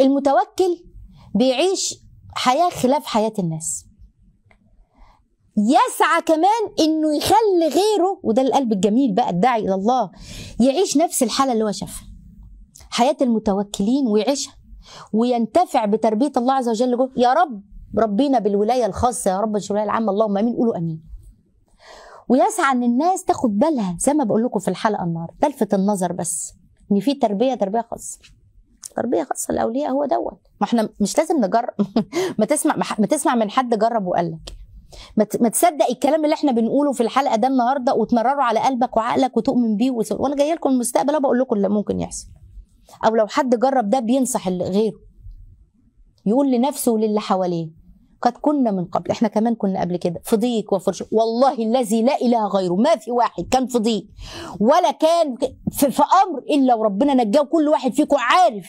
المتوكل بيعيش حياه خلاف حياه الناس يسعى كمان انه يخلي غيره وده القلب الجميل بقى الداعي الى الله يعيش نفس الحاله اللي هو شافها حياه المتوكلين ويعيشها وينتفع بتربيه الله عز وجل جوه يا رب ربينا بالولايه الخاصه يا رب الولايه العامه اللهم امين قولوا امين ويسعى ان الناس تاخد بالها زي ما بقول لكم في الحلقه النهارده تلفت النظر بس ان في تربيه تربيه خاصه التربيه خاصه الاولياء هو دوت ما احنا مش لازم نجرب ما تسمع ما تسمع من حد جرب وقال لك ما تصدق الكلام اللي احنا بنقوله في الحلقه ده النهارده وتمرره على قلبك وعقلك وتؤمن بيه وتقول وانا جايه لكم المستقبل بقول لكم اللي ممكن يحصل او لو حد جرب ده بينصح غيره يقول لنفسه وللي حواليه قد كنا من قبل احنا كمان كنا قبل كده فضيك وفرش والله الذي لا اله غيره ما في واحد كان فضيك ولا كان في, في امر الا وربنا نجاه كل واحد فيكم عارف